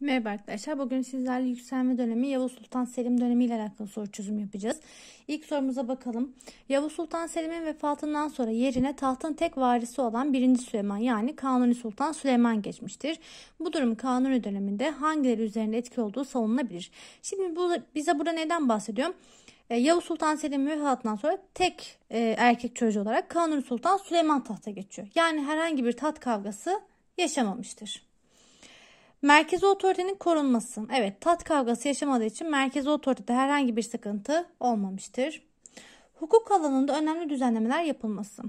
Merhaba arkadaşlar. Bugün sizlerle yükselme dönemi Yavuz Sultan Selim dönemi ile alakalı soru çözümü yapacağız. İlk sorumuza bakalım. Yavuz Sultan Selim'in vefatından sonra yerine tahtın tek varisi olan 1. Süleyman yani Kanuni Sultan Süleyman geçmiştir. Bu durum Kanuni döneminde hangileri üzerinde etki olduğu savunulabilir. Şimdi bu, bize burada neden bahsediyorum? E, Yavuz Sultan Selim'in vefatından sonra tek e, erkek çocuğu olarak Kanuni Sultan Süleyman tahta geçiyor. Yani herhangi bir taht kavgası yaşamamıştır. Merkezi otoritenin korunması. Evet tat kavgası yaşamadığı için merkezi otoritede herhangi bir sıkıntı olmamıştır. Hukuk alanında önemli düzenlemeler yapılması.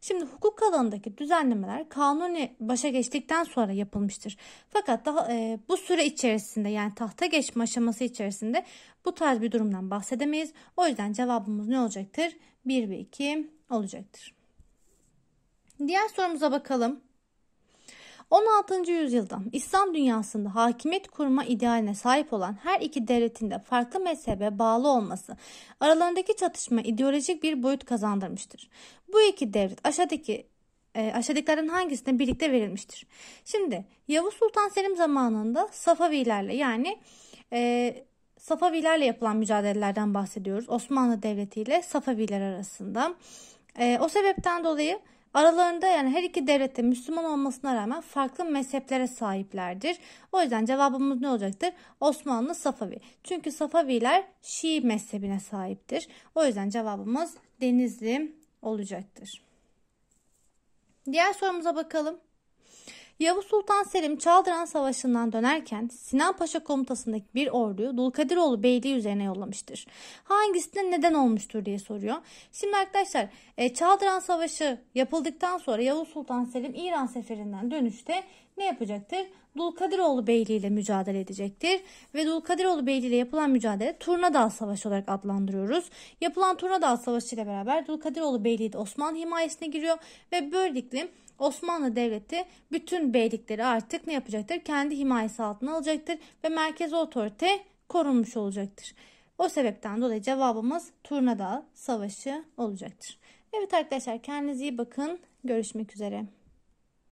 Şimdi hukuk alanındaki düzenlemeler kanuni başa geçtikten sonra yapılmıştır. Fakat daha e, bu süre içerisinde yani tahta geçme aşaması içerisinde bu tarz bir durumdan bahsedemeyiz. O yüzden cevabımız ne olacaktır? 1 ve 2 olacaktır. Diğer sorumuza bakalım. 16. yüzyılda İslam dünyasında hakimiyet kurma idealine sahip olan her iki devletin de farklı mezhebe bağlı olması aralarındaki çatışma ideolojik bir boyut kazandırmıştır. Bu iki devlet aşağıdaki e, aşağıdakilerden hangisine birlikte verilmiştir? Şimdi Yavuz Sultan Selim zamanında Safavilerle yani e, Safavilerle yapılan mücadelelerden bahsediyoruz. Osmanlı Devleti ile Safaviler arasında. E, o sebepten dolayı Aralarında yani her iki devlette Müslüman olmasına rağmen farklı mezheplere sahiplerdir. O yüzden cevabımız ne olacaktır? Osmanlı Safavi. Çünkü Safaviler Şii mezhebine sahiptir. O yüzden cevabımız Denizli olacaktır. Diğer sorumuza bakalım. Yavuz Sultan Selim Çaldıran Savaşı'ndan dönerken Sinan Paşa komutasındaki bir orduyu Dulkadiroğlu Beyliği üzerine yollamıştır. Hangisine neden olmuştur diye soruyor. Şimdi arkadaşlar e, Çaldıran Savaşı yapıldıktan sonra Yavuz Sultan Selim İran seferinden dönüşte ne yapacaktır? Dulkadiroğlu Beyliği ile mücadele edecektir ve Dulkadiroğlu Beyliği ile yapılan mücadele Turnadal Savaşı olarak adlandırıyoruz. Yapılan Turnadal Savaşı ile beraber Dulkadiroğlu Beyliği de Osmanlı himayesine giriyor ve böylelikle Osmanlı Devleti bütün beylikleri artık ne yapacaktır? Kendi himayesi altına alacaktır ve merkez otorite korunmuş olacaktır. O sebepten dolayı cevabımız Turnadal Savaşı olacaktır. Evet arkadaşlar kendinize iyi bakın. Görüşmek üzere.